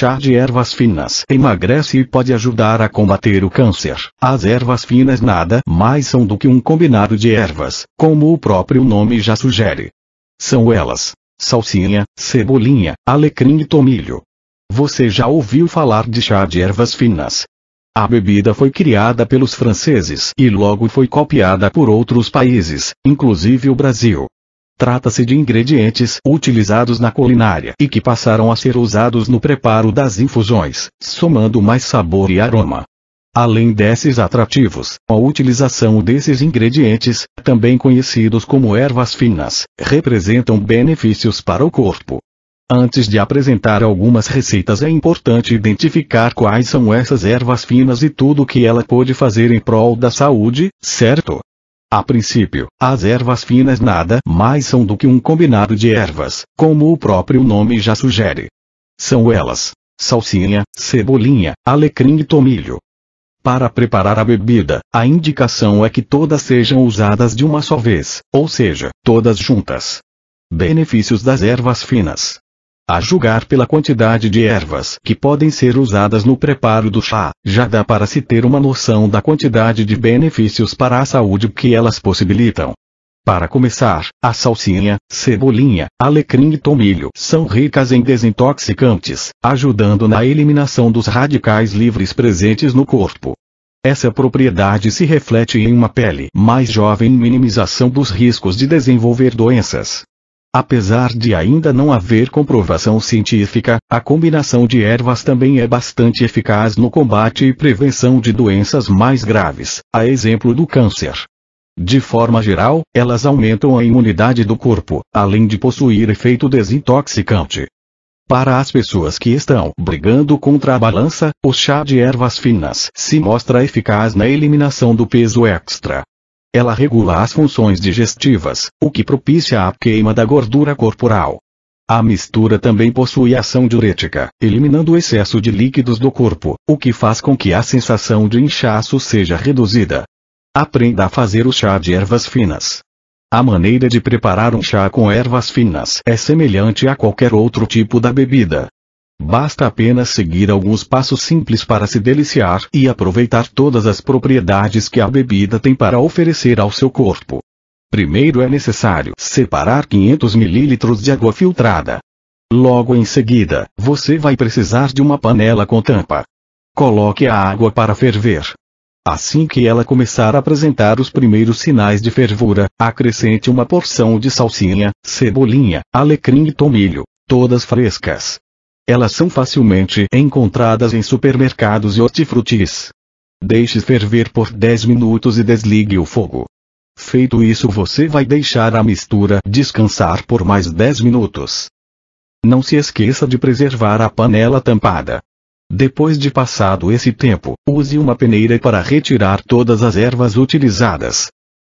Chá de ervas finas emagrece e pode ajudar a combater o câncer. As ervas finas nada mais são do que um combinado de ervas, como o próprio nome já sugere. São elas: salsinha, cebolinha, alecrim e tomilho. Você já ouviu falar de chá de ervas finas? A bebida foi criada pelos franceses e logo foi copiada por outros países, inclusive o Brasil. Trata-se de ingredientes utilizados na culinária e que passaram a ser usados no preparo das infusões, somando mais sabor e aroma. Além desses atrativos, a utilização desses ingredientes, também conhecidos como ervas finas, representam benefícios para o corpo. Antes de apresentar algumas receitas é importante identificar quais são essas ervas finas e tudo o que ela pode fazer em prol da saúde, certo? A princípio, as ervas finas nada mais são do que um combinado de ervas, como o próprio nome já sugere. São elas: salsinha, cebolinha, alecrim e tomilho. Para preparar a bebida, a indicação é que todas sejam usadas de uma só vez, ou seja, todas juntas. Benefícios das ervas finas. A julgar pela quantidade de ervas que podem ser usadas no preparo do chá, já dá para se ter uma noção da quantidade de benefícios para a saúde que elas possibilitam. Para começar, a salsinha, cebolinha, alecrim e tomilho são ricas em desintoxicantes, ajudando na eliminação dos radicais livres presentes no corpo. Essa propriedade se reflete em uma pele mais jovem e minimização dos riscos de desenvolver doenças. Apesar de ainda não haver comprovação científica, a combinação de ervas também é bastante eficaz no combate e prevenção de doenças mais graves, a exemplo do câncer. De forma geral, elas aumentam a imunidade do corpo, além de possuir efeito desintoxicante. Para as pessoas que estão brigando contra a balança, o chá de ervas finas se mostra eficaz na eliminação do peso extra. Ela regula as funções digestivas, o que propicia a queima da gordura corporal. A mistura também possui ação diurética, eliminando o excesso de líquidos do corpo, o que faz com que a sensação de inchaço seja reduzida. Aprenda a fazer o chá de ervas finas. A maneira de preparar um chá com ervas finas é semelhante a qualquer outro tipo da bebida, Basta apenas seguir alguns passos simples para se deliciar e aproveitar todas as propriedades que a bebida tem para oferecer ao seu corpo. Primeiro é necessário separar 500 ml de água filtrada. Logo em seguida, você vai precisar de uma panela com tampa. Coloque a água para ferver. Assim que ela começar a apresentar os primeiros sinais de fervura, acrescente uma porção de salsinha, cebolinha, alecrim e tomilho, todas frescas. Elas são facilmente encontradas em supermercados e hortifrutis. Deixe ferver por 10 minutos e desligue o fogo. Feito isso, você vai deixar a mistura descansar por mais 10 minutos. Não se esqueça de preservar a panela tampada. Depois de passado esse tempo, use uma peneira para retirar todas as ervas utilizadas.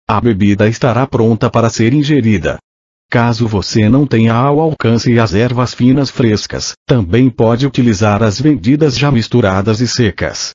A bebida estará pronta para ser ingerida. Caso você não tenha ao alcance as ervas finas frescas, também pode utilizar as vendidas já misturadas e secas.